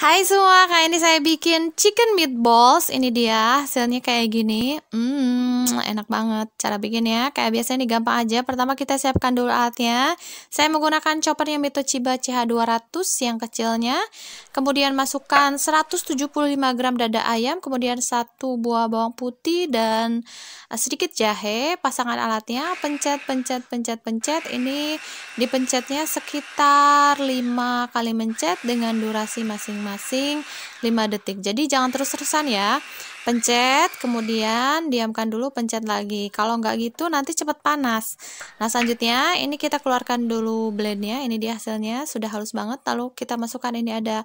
Hai semua, kali ini saya bikin chicken meatballs. Ini dia, hasilnya kayak gini. Hmm, enak banget. Cara bikinnya kayak biasanya ini gampang aja. Pertama kita siapkan dulu alatnya. Saya menggunakan chopper yang Mitochiba CH200 yang kecilnya. Kemudian masukkan 175 gram dada ayam, kemudian satu buah bawang putih dan eh, sedikit jahe. Pasangan alatnya, pencet, pencet, pencet, pencet. Ini dipencetnya sekitar 5 kali mencet dengan durasi masing-masing 5 detik. Jadi jangan terus-terusan ya pencet, kemudian diamkan dulu, pencet lagi. Kalau nggak gitu nanti cepat panas. Nah selanjutnya ini kita keluarkan dulu blendnya, ini dia hasilnya sudah halus banget. Lalu kita masukkan ini ada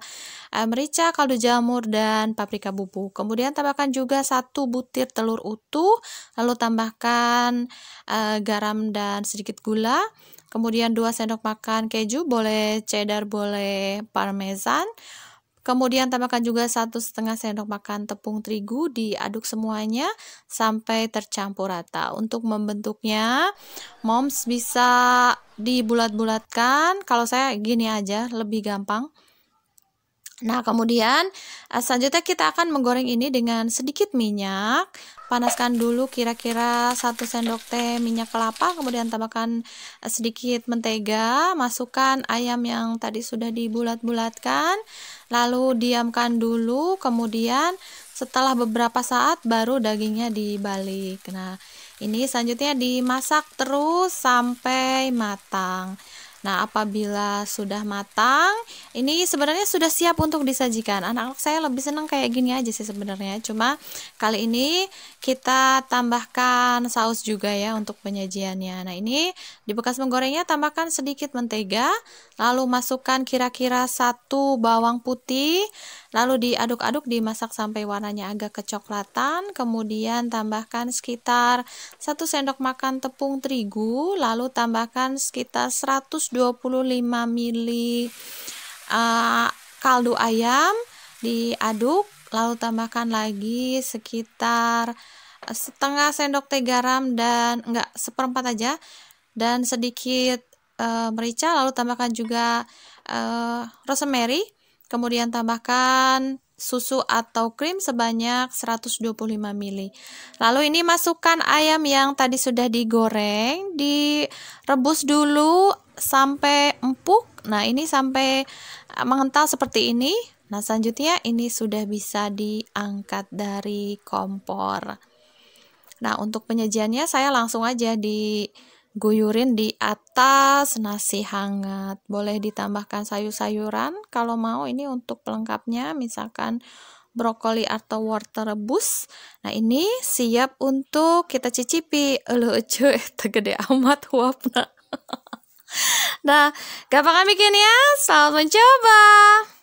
eh, merica, kaldu jamur, dan paprika bubuk. Kemudian tambahkan juga satu butir telur utuh, lalu tambahkan uh, garam dan sedikit gula. Kemudian dua sendok makan keju, boleh cheddar, boleh parmesan. Kemudian tambahkan juga satu setengah sendok makan tepung terigu diaduk semuanya sampai tercampur rata. Untuk membentuknya, moms bisa dibulat-bulatkan. Kalau saya gini aja, lebih gampang. Nah, kemudian eh, selanjutnya kita akan menggoreng ini dengan sedikit minyak. Panaskan dulu kira-kira 1 sendok teh minyak kelapa, kemudian tambahkan eh, sedikit mentega, masukkan ayam yang tadi sudah dibulat-bulatkan, lalu diamkan dulu, kemudian setelah beberapa saat baru dagingnya dibalik. Nah, ini selanjutnya dimasak terus sampai matang. Nah, apabila sudah matang, ini sebenarnya sudah siap untuk disajikan. Anak-anak saya lebih senang kayak gini aja sih sebenarnya. Cuma kali ini kita tambahkan saus juga ya untuk penyajiannya. Nah, ini di bekas menggorengnya tambahkan sedikit mentega, lalu masukkan kira-kira satu bawang putih, lalu diaduk-aduk dimasak sampai warna warnanya agak kecoklatan, kemudian tambahkan sekitar 1 sendok makan tepung terigu, lalu tambahkan sekitar 125 ml uh, kaldu ayam diaduk, lalu tambahkan lagi sekitar setengah sendok teh garam dan enggak seperempat aja dan sedikit e, merica lalu tambahkan juga e, rosemary kemudian tambahkan susu atau krim sebanyak 125 ml. Lalu ini masukkan ayam yang tadi sudah digoreng, direbus dulu sampai empuk. Nah, ini sampai eh, mengental seperti ini. Nah, selanjutnya ini sudah bisa diangkat dari kompor. Nah, untuk penyajiannya saya langsung aja di guyurin di atas nasi hangat. Boleh ditambahkan sayur-sayuran kalau mau ini untuk pelengkapnya misalkan brokoli atau wortel rebus. Nah, ini siap untuk kita cicipi. Lo cuy, tergede amat huapna. nah, gampang bikin ya. Selamat mencoba.